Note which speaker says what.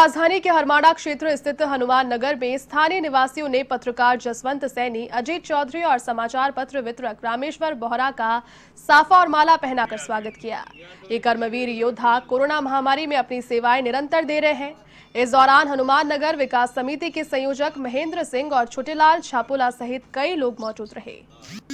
Speaker 1: राजधानी के हरमाड़ा क्षेत्र स्थित हनुमान नगर में स्थानीय निवासियों ने पत्रकार जसवंत सैनी अजीत चौधरी और समाचार पत्र वितरक रामेश्वर बोहरा का साफा और माला पहनाकर स्वागत किया ये कर्मवीर योद्धा कोरोना महामारी में अपनी सेवाएं निरंतर दे रहे हैं इस दौरान हनुमान नगर विकास समिति के संयोजक महेंद्र सिंह और छोटेलाल छापोला सहित कई लोग मौजूद रहे